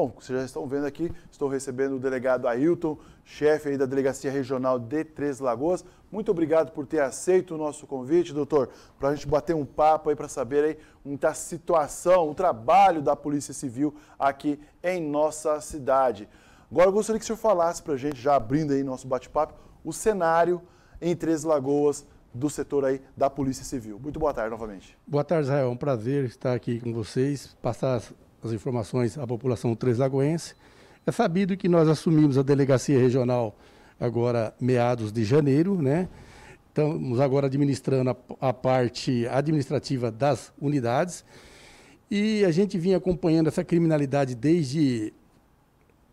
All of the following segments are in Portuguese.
Bom, vocês já estão vendo aqui, estou recebendo o delegado Ailton, chefe da Delegacia Regional de Três Lagoas. Muito obrigado por ter aceito o nosso convite, doutor, para a gente bater um papo aí, para saber aí como a situação, o trabalho da Polícia Civil aqui em nossa cidade. Agora eu gostaria que o senhor falasse para a gente, já abrindo aí nosso bate-papo, o cenário em Três Lagoas, do setor aí da Polícia Civil. Muito boa tarde novamente. Boa tarde, Israel. É um prazer estar aqui com vocês, passar as informações à população Lagoense. É sabido que nós assumimos a delegacia regional agora meados de janeiro, né? Estamos agora administrando a, a parte administrativa das unidades e a gente vinha acompanhando essa criminalidade desde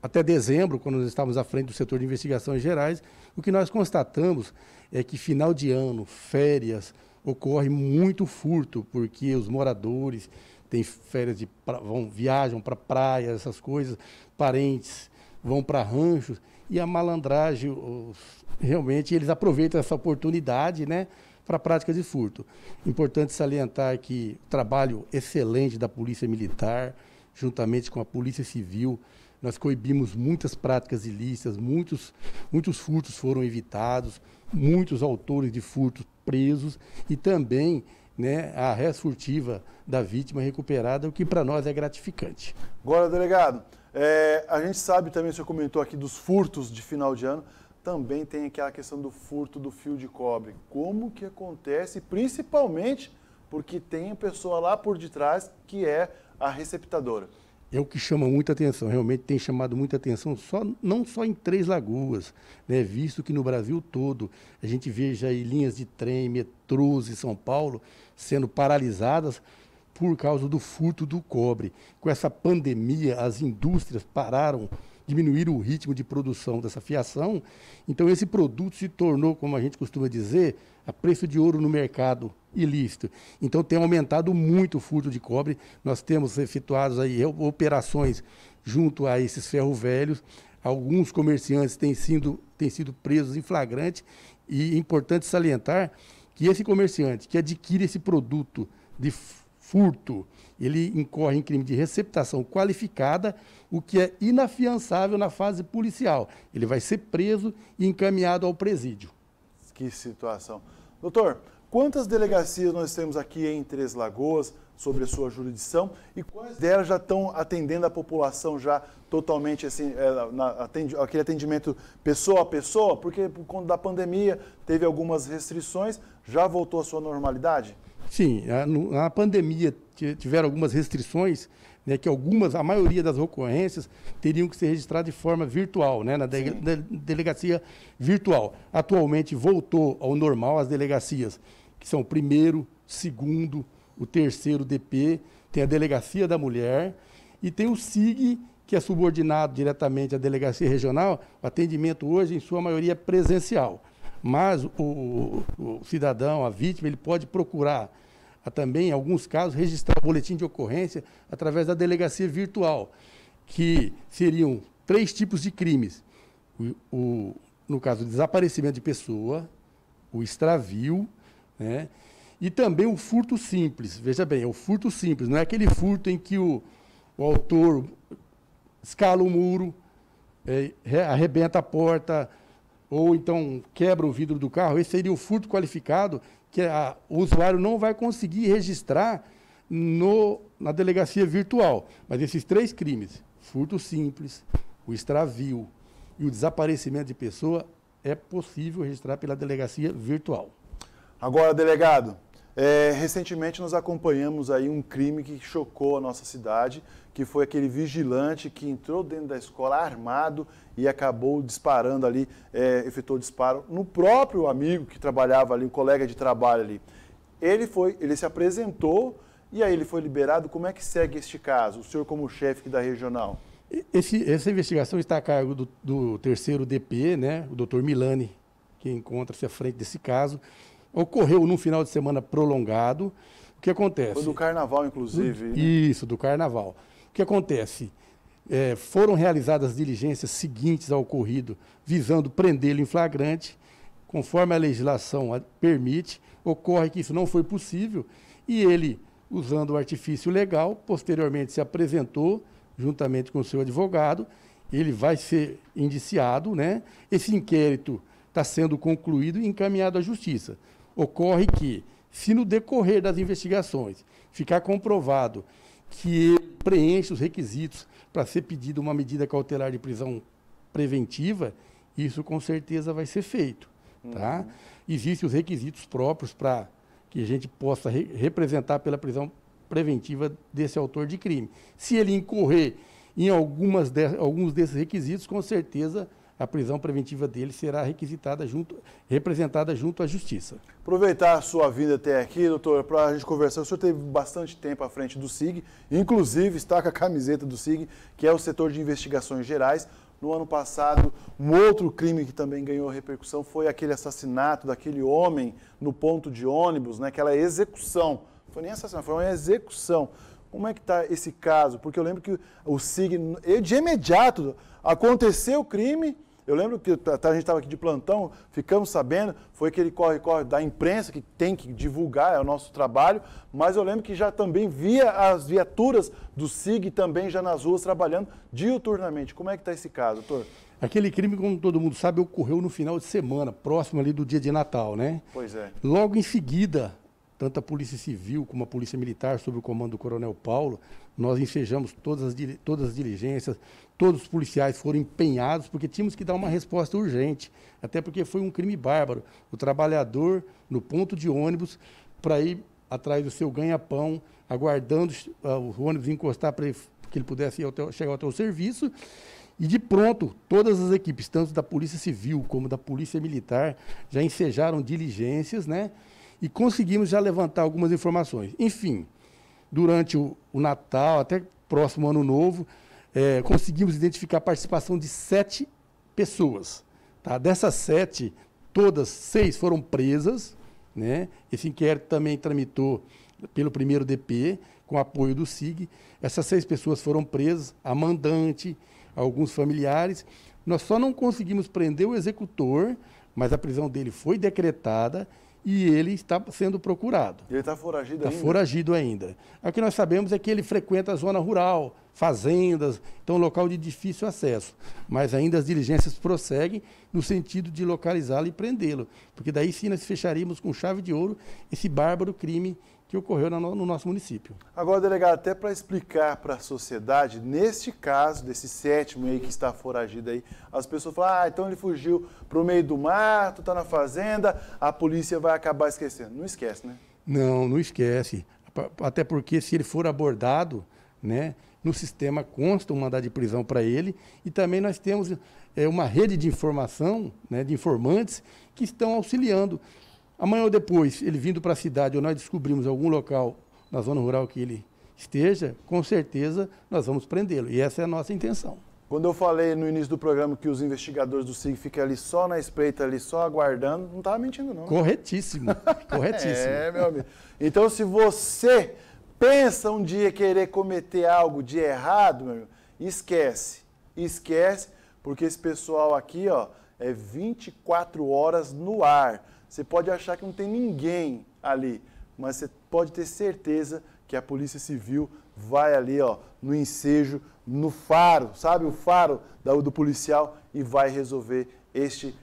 até dezembro, quando nós estávamos à frente do setor de investigações gerais, o que nós constatamos é que final de ano, férias, ocorre muito furto, porque os moradores tem férias de pra, vão viajam para praias, essas coisas, parentes vão para ranchos e a malandragem os, realmente eles aproveitam essa oportunidade, né, para prática de furto. Importante salientar que trabalho excelente da Polícia Militar juntamente com a Polícia Civil, nós coibimos muitas práticas ilícitas, muitos, muitos furtos foram evitados, muitos autores de furtos presos e também né, a ressurtiva furtiva da vítima recuperada, o que para nós é gratificante. Agora, delegado, é, a gente sabe também, o senhor comentou aqui dos furtos de final de ano, também tem aquela questão do furto do fio de cobre. Como que acontece, principalmente porque tem a pessoa lá por detrás que é a receptadora é o que chama muita atenção. Realmente tem chamado muita atenção, só, não só em Três Lagoas, né? visto que no Brasil todo a gente veja aí linhas de trem, metrôs em São Paulo sendo paralisadas por causa do furto do cobre. Com essa pandemia, as indústrias pararam diminuir o ritmo de produção dessa fiação. Então, esse produto se tornou, como a gente costuma dizer, a preço de ouro no mercado ilícito. Então, tem aumentado muito o furto de cobre. Nós temos efetuados aí operações junto a esses ferro velhos. Alguns comerciantes têm sido, têm sido presos em flagrante. E é importante salientar que esse comerciante que adquire esse produto de furto. Ele incorre em crime de receptação qualificada, o que é inafiançável na fase policial. Ele vai ser preso e encaminhado ao presídio. Que situação. Doutor, quantas delegacias nós temos aqui em Três Lagoas sobre a sua jurisdição e quais delas já estão atendendo a população já totalmente assim, é, na, aquele atendimento pessoa a pessoa? Porque por conta da pandemia teve algumas restrições, já voltou à sua normalidade? Sim, a, a pandemia tiveram algumas restrições, né, que algumas, a maioria das ocorrências teriam que ser registradas de forma virtual, né, na, de, delegacia virtual. Atualmente voltou ao normal as delegacias, que são o primeiro, segundo, o terceiro DP, tem a delegacia da mulher e tem o SIG, que é subordinado diretamente à delegacia regional. O atendimento hoje, em sua maioria, é presencial mas o, o cidadão, a vítima, ele pode procurar a, ah, também, em alguns casos, registrar o boletim de ocorrência através da delegacia virtual, que seriam três tipos de crimes. O, o no caso, o desaparecimento de pessoa, o extravio, né? E também o furto simples. Veja bem, é o furto simples, não é aquele furto em que o, o autor escala o muro, é, arrebenta a porta, ou então quebra o vidro do carro, esse seria o furto qualificado que a, o usuário não vai conseguir registrar no, na delegacia virtual. Mas esses três crimes, furto simples, o extravio e o desaparecimento de pessoa, é possível registrar pela delegacia virtual. Agora, delegado, é, recentemente nós acompanhamos aí um crime que chocou a nossa cidade, que foi aquele vigilante que entrou dentro da escola armado e acabou disparando ali, é, efetuou disparo no próprio amigo que trabalhava ali, um colega de trabalho ali. Ele foi, ele se apresentou e aí ele foi liberado. Como é que segue este caso? O senhor como chefe da regional? Esse, essa investigação está a cargo do, do terceiro DP, né, o doutor Milani, que encontra-se à frente desse caso. Ocorreu num final de semana prolongado. O que acontece? Foi do carnaval, inclusive. Né? Isso, do carnaval que acontece? É, foram realizadas diligências seguintes ao ocorrido, visando prendê-lo em flagrante, conforme a legislação a permite. Ocorre que isso não foi possível e ele, usando o artifício legal, posteriormente se apresentou juntamente com o seu advogado. Ele vai ser indiciado, né? Esse inquérito está sendo concluído e encaminhado à justiça. Ocorre que, se no decorrer das investigações ficar comprovado que preenche os requisitos para ser pedido uma medida cautelar de prisão preventiva, isso com certeza vai ser feito. Tá? Uhum. Existem os requisitos próprios para que a gente possa re representar pela prisão preventiva desse autor de crime. Se ele incorrer em algumas de alguns desses requisitos, com certeza a prisão preventiva dele será requisitada junto, representada junto à Justiça. Aproveitar a sua vinda até aqui, doutor, para a gente conversar. O senhor teve bastante tempo à frente do SIG, inclusive está com a camiseta do SIG, que é o setor de investigações gerais. No ano passado, um outro crime que também ganhou repercussão foi aquele assassinato daquele homem no ponto de ônibus, né? aquela execução. Não foi nem assassinato, foi uma execução. Como é que está esse caso? Porque eu lembro que o SIG, de imediato, Aconteceu o crime, eu lembro que a gente estava aqui de plantão, ficamos sabendo, foi aquele corre-corre da imprensa que tem que divulgar, é o nosso trabalho, mas eu lembro que já também via as viaturas do SIG também já nas ruas trabalhando diuturnamente. Como é que está esse caso, doutor? Aquele crime, como todo mundo sabe, ocorreu no final de semana, próximo ali do dia de Natal, né? Pois é. Logo em seguida, tanto a Polícia Civil como a Polícia Militar, sob o comando do Coronel Paulo, nós ensejamos todas as, todas as diligências, todos os policiais foram empenhados, porque tínhamos que dar uma resposta urgente, até porque foi um crime bárbaro. O trabalhador no ponto de ônibus, para ir atrás do seu ganha-pão, aguardando uh, o ônibus encostar para que ele pudesse até, chegar até o serviço, e de pronto, todas as equipes, tanto da Polícia Civil como da Polícia Militar, já ensejaram diligências, né? e conseguimos já levantar algumas informações. Enfim, durante o, o Natal, até próximo Ano Novo, é, conseguimos identificar a participação de sete pessoas. Tá? Dessas sete, todas seis foram presas. Né? Esse inquérito também tramitou pelo primeiro DP, com apoio do SIG. Essas seis pessoas foram presas, a mandante, alguns familiares. Nós só não conseguimos prender o executor, mas a prisão dele foi decretada e ele está sendo procurado. Ele está foragido tá ainda? Está foragido ainda. O que nós sabemos é que ele frequenta a zona rural, fazendas, então local de difícil acesso. Mas ainda as diligências prosseguem no sentido de localizá-lo e prendê-lo, porque daí sim nós fecharíamos com chave de ouro esse bárbaro crime que ocorreu no nosso município. Agora, delegado, até para explicar para a sociedade, neste caso, desse sétimo aí que está foragido aí, as pessoas falam, ah, então ele fugiu para o meio do mato, está na fazenda, a polícia vai acabar esquecendo. Não esquece, né? Não, não esquece. Até porque se ele for abordado, né, no sistema consta um mandado de prisão para ele e também nós temos é, uma rede de informação, né, de informantes que estão auxiliando. Amanhã ou depois, ele vindo para a cidade ou nós descobrimos algum local na zona rural que ele esteja, com certeza nós vamos prendê-lo. E essa é a nossa intenção. Quando eu falei no início do programa que os investigadores do SIG ficam ali só na espreita, ali só aguardando, não estava mentindo, não. Corretíssimo, corretíssimo. é, meu amigo. Então, se você pensa um dia querer cometer algo de errado, meu amigo, esquece, esquece, porque esse pessoal aqui, ó, é 24 horas no ar. Você pode achar que não tem ninguém ali, mas você pode ter certeza que a Polícia Civil vai ali, ó, no ensejo, no faro, sabe? O faro do policial e vai resolver este,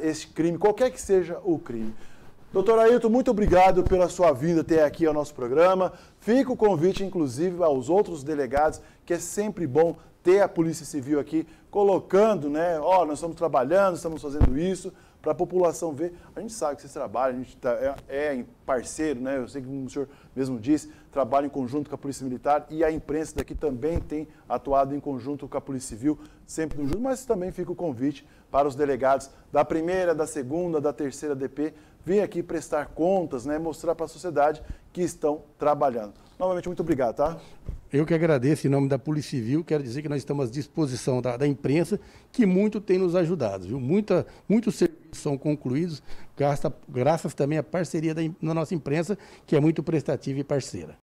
este crime, qualquer que seja o crime. Doutor Ailton, muito obrigado pela sua vinda até aqui ao nosso programa. Fica o convite, inclusive, aos outros delegados, que é sempre bom ter a Polícia Civil aqui colocando, né? Ó, oh, nós estamos trabalhando, estamos fazendo isso para a população ver. A gente sabe que vocês trabalham, a gente tá, é, é, parceiro, né? Eu sei que o senhor mesmo disse, trabalha em conjunto com a Polícia Militar e a imprensa daqui também tem atuado em conjunto com a Polícia Civil, sempre junto, mas também fica o convite para os delegados da primeira, da segunda, da terceira DP vir aqui prestar contas, né? Mostrar para a sociedade que estão trabalhando. Novamente, muito obrigado, tá? Eu que agradeço em nome da Polícia Civil, quero dizer que nós estamos à disposição da, da imprensa, que muito tem nos ajudado, viu? Muita, muito serviço são concluídos, graças, graças também à parceria da, da nossa imprensa, que é muito prestativa e parceira.